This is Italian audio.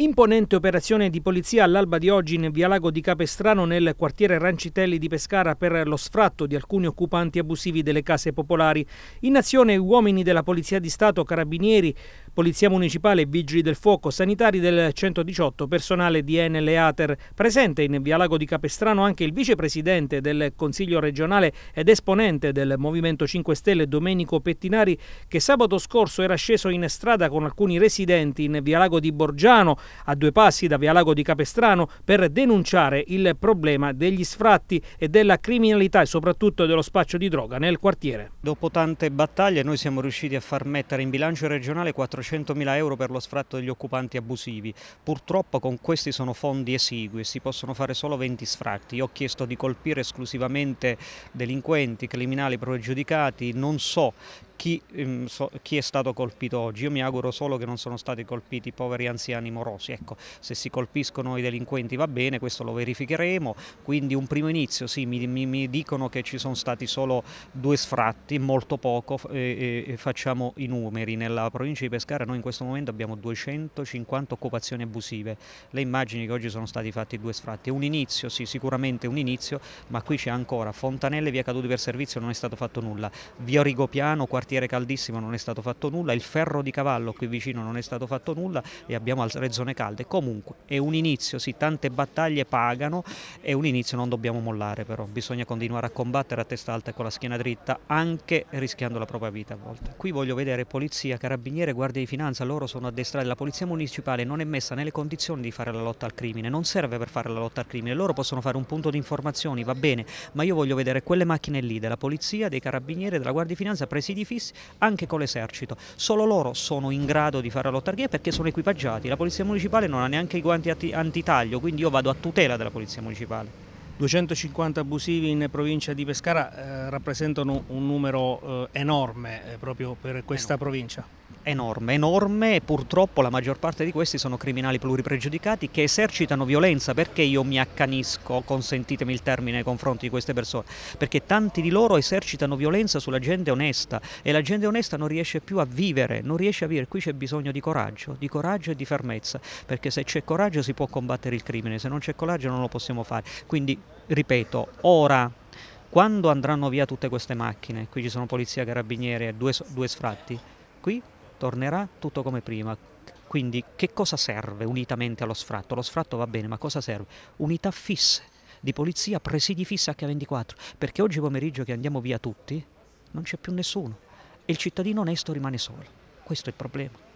Imponente operazione di polizia all'alba di oggi in via Lago di Capestrano nel quartiere Rancitelli di Pescara per lo sfratto di alcuni occupanti abusivi delle case popolari. In azione uomini della Polizia di Stato, carabinieri, Polizia Municipale, Vigili del Fuoco, Sanitari del 118, personale di Enel e Ater. Presente in Via Lago di Capestrano anche il vicepresidente del Consiglio regionale ed esponente del Movimento 5 Stelle Domenico Pettinari che sabato scorso era sceso in strada con alcuni residenti in Via Lago di Borgiano, a due passi da Via Lago di Capestrano, per denunciare il problema degli sfratti e della criminalità e soprattutto dello spaccio di droga nel quartiere. Dopo tante battaglie noi siamo riusciti a far mettere in bilancio regionale 400 400.000 euro per lo sfratto degli occupanti abusivi. Purtroppo con questi sono fondi esigui, si possono fare solo 20 sfratti. Io ho chiesto di colpire esclusivamente delinquenti, criminali pregiudicati, non so chi, ehm, so, chi, è stato colpito oggi. Io mi auguro solo che non sono stati colpiti i poveri anziani morosi. Ecco, se si colpiscono i delinquenti va bene, questo lo verificheremo. Quindi un primo inizio, sì, mi, mi, mi dicono che ci sono stati solo due sfratti, molto poco, e, e, e facciamo i numeri. Nella provincia di Pescara noi in questo momento abbiamo 250 occupazioni abusive. Le immagini che oggi sono stati fatti due sfratti. un inizio, sì, sicuramente un inizio, ma qui c'è ancora Fontanelle, via Caduti per servizio, non è stato fatto nulla. Via Rigopiano, quartiere quartiere caldissimo non è stato fatto nulla, il ferro di cavallo qui vicino non è stato fatto nulla e abbiamo altre zone calde. Comunque è un inizio, sì, tante battaglie pagano, è un inizio, non dobbiamo mollare però, bisogna continuare a combattere a testa alta e con la schiena dritta, anche rischiando la propria vita a volte. Qui voglio vedere polizia, carabiniere, guardia di finanza, loro sono addestrati, la polizia municipale non è messa nelle condizioni di fare la lotta al crimine, non serve per fare la lotta al crimine, loro possono fare un punto di informazioni, va bene, ma io voglio vedere quelle macchine lì della polizia, dei carabinieri, della guardia di finanza, presi di fissi Police anche con l'esercito. Solo loro sono in grado di fare la lotta lottarghia perché sono equipaggiati. La Polizia Municipale non ha neanche i guanti antitaglio, quindi io vado a tutela della Polizia Municipale. 250 abusivi in provincia di Pescara eh, rappresentano un numero eh, enorme eh, proprio per questa enorme. provincia enorme, enorme e purtroppo la maggior parte di questi sono criminali pluripregiudicati che esercitano violenza perché io mi accanisco, consentitemi il termine, nei confronti di queste persone, perché tanti di loro esercitano violenza sulla gente onesta e la gente onesta non riesce più a vivere, non riesce a vivere, qui c'è bisogno di coraggio, di coraggio e di fermezza, perché se c'è coraggio si può combattere il crimine, se non c'è coraggio non lo possiamo fare. Quindi, ripeto, ora quando andranno via tutte queste macchine, qui ci sono polizia, carabinieri e due, due sfratti, qui tornerà tutto come prima. Quindi che cosa serve unitamente allo sfratto? Lo sfratto va bene, ma cosa serve? Unità fisse di polizia, presidi fisse H24, perché oggi pomeriggio che andiamo via tutti non c'è più nessuno e il cittadino onesto rimane solo. Questo è il problema.